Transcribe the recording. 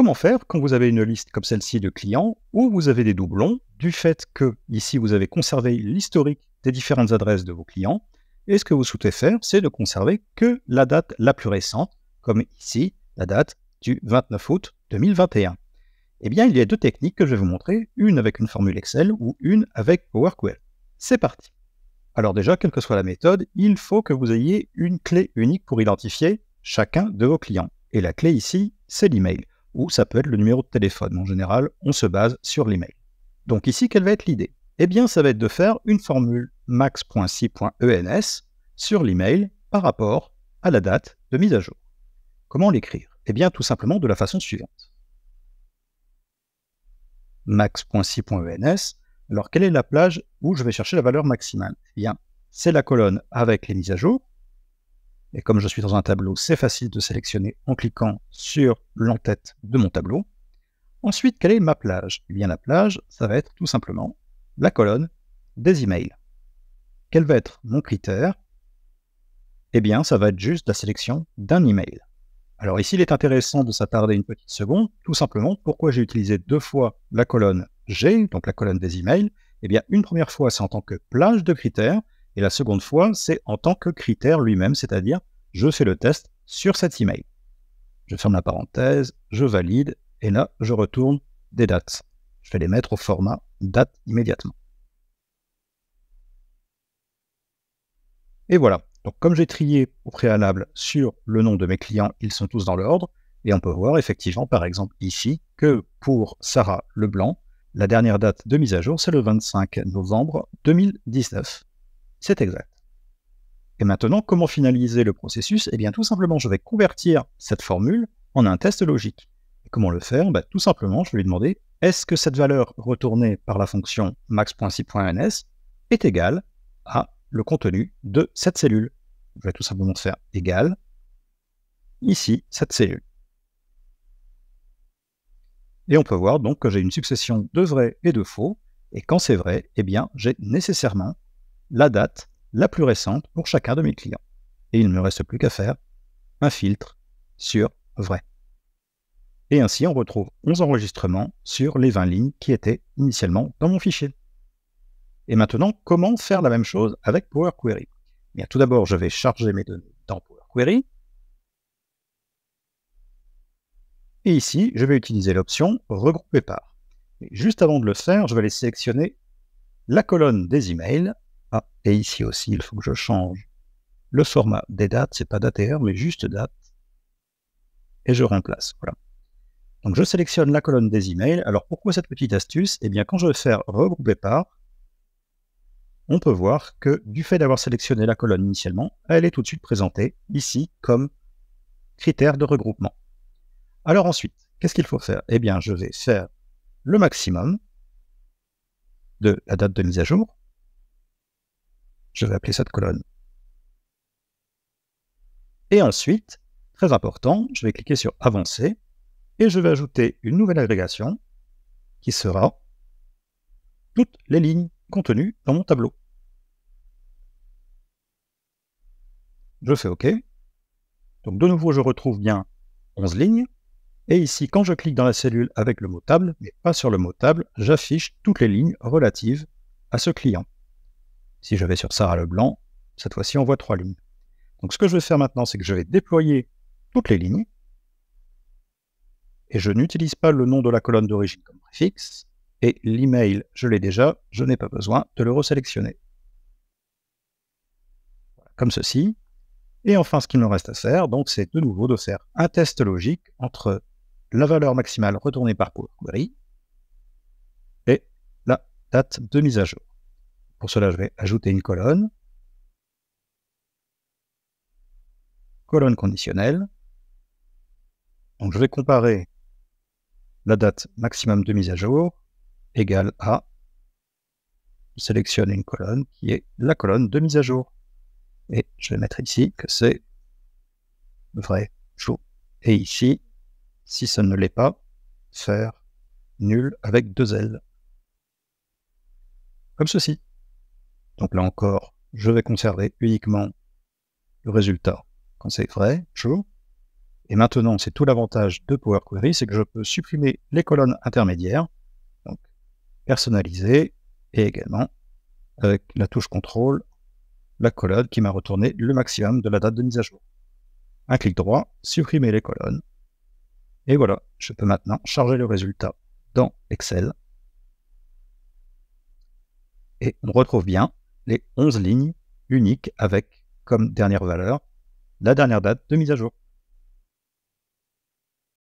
Comment faire quand vous avez une liste comme celle-ci de clients où vous avez des doublons du fait que ici vous avez conservé l'historique des différentes adresses de vos clients et ce que vous souhaitez faire, c'est de conserver que la date la plus récente, comme ici la date du 29 août 2021. Eh bien, il y a deux techniques que je vais vous montrer, une avec une formule Excel ou une avec PowerQL. C'est parti. Alors déjà, quelle que soit la méthode, il faut que vous ayez une clé unique pour identifier chacun de vos clients. Et la clé ici, c'est l'email ou ça peut être le numéro de téléphone. En général, on se base sur l'email. Donc ici, quelle va être l'idée Eh bien, ça va être de faire une formule max.si.ens sur l'email par rapport à la date de mise à jour. Comment l'écrire Eh bien, tout simplement de la façon suivante. max.si.ens. Alors, quelle est la plage où je vais chercher la valeur maximale Eh bien, c'est la colonne avec les mises à jour, et comme je suis dans un tableau, c'est facile de sélectionner en cliquant sur l'entête de mon tableau. Ensuite, quelle est ma plage Eh bien, la plage, ça va être tout simplement la colonne des emails. Quel va être mon critère Eh bien, ça va être juste la sélection d'un email. Alors ici, il est intéressant de s'attarder une petite seconde, tout simplement pourquoi j'ai utilisé deux fois la colonne G, donc la colonne des emails. Eh bien, une première fois, c'est en tant que plage de critères, et la seconde fois, c'est en tant que critère lui-même, c'est-à-dire je fais le test sur cet email. Je ferme la parenthèse, je valide, et là, je retourne des dates. Je vais les mettre au format date immédiatement. Et voilà. Donc, comme j'ai trié au préalable sur le nom de mes clients, ils sont tous dans l'ordre. Et on peut voir effectivement, par exemple, ici, que pour Sarah Leblanc, la dernière date de mise à jour, c'est le 25 novembre 2019. C'est exact. Et maintenant, comment finaliser le processus Eh bien, tout simplement, je vais convertir cette formule en un test logique. Et comment le faire bah, Tout simplement, je vais lui demander est-ce que cette valeur retournée par la fonction max.si.ns est égale à le contenu de cette cellule Je vais tout simplement faire égal ici cette cellule. Et on peut voir donc que j'ai une succession de vrais et de faux. Et quand c'est vrai, eh bien, j'ai nécessairement la date la plus récente pour chacun de mes clients. Et il ne me reste plus qu'à faire un filtre sur vrai. Et ainsi, on retrouve 11 enregistrements sur les 20 lignes qui étaient initialement dans mon fichier. Et maintenant, comment faire la même chose avec Power Query Bien, Tout d'abord, je vais charger mes données dans Power Query. Et ici, je vais utiliser l'option Regrouper par. juste avant de le faire, je vais aller sélectionner la colonne des emails ah, et ici aussi, il faut que je change le format des dates. C'est pas date mais juste date. Et je remplace. Voilà. Donc je sélectionne la colonne des emails. Alors pourquoi cette petite astuce Eh bien quand je vais faire regrouper par, on peut voir que du fait d'avoir sélectionné la colonne initialement, elle est tout de suite présentée ici comme critère de regroupement. Alors ensuite, qu'est-ce qu'il faut faire Eh bien je vais faire le maximum de la date de mise à jour je vais appeler cette colonne. Et ensuite, très important, je vais cliquer sur Avancer et je vais ajouter une nouvelle agrégation qui sera toutes les lignes contenues dans mon tableau. Je fais OK. Donc de nouveau, je retrouve bien 11 lignes. Et ici, quand je clique dans la cellule avec le mot table, mais pas sur le mot table, j'affiche toutes les lignes relatives à ce client. Si je vais sur Sarah Leblanc, cette fois-ci, on voit trois lignes. Donc, ce que je vais faire maintenant, c'est que je vais déployer toutes les lignes. Et je n'utilise pas le nom de la colonne d'origine comme préfixe. Et l'email, je l'ai déjà, je n'ai pas besoin de le resélectionner. comme ceci. Et enfin, ce qu'il me reste à faire, donc, c'est de nouveau de faire un test logique entre la valeur maximale retournée par Power et la date de mise à jour. Pour cela, je vais ajouter une colonne. Colonne conditionnelle. Donc je vais comparer la date maximum de mise à jour égale à, je sélectionne une colonne qui est la colonne de mise à jour. Et je vais mettre ici que c'est vrai chaud. Et ici, si ça ne l'est pas, faire nul avec deux L. Comme ceci. Donc là encore, je vais conserver uniquement le résultat quand c'est vrai, chaud. Et maintenant, c'est tout l'avantage de Power Query, c'est que je peux supprimer les colonnes intermédiaires, donc personnaliser, et également, avec la touche contrôle, la colonne qui m'a retourné le maximum de la date de mise à jour. Un clic droit, supprimer les colonnes, et voilà, je peux maintenant charger le résultat dans Excel. Et on retrouve bien les 11 lignes uniques avec comme dernière valeur la dernière date de mise à jour.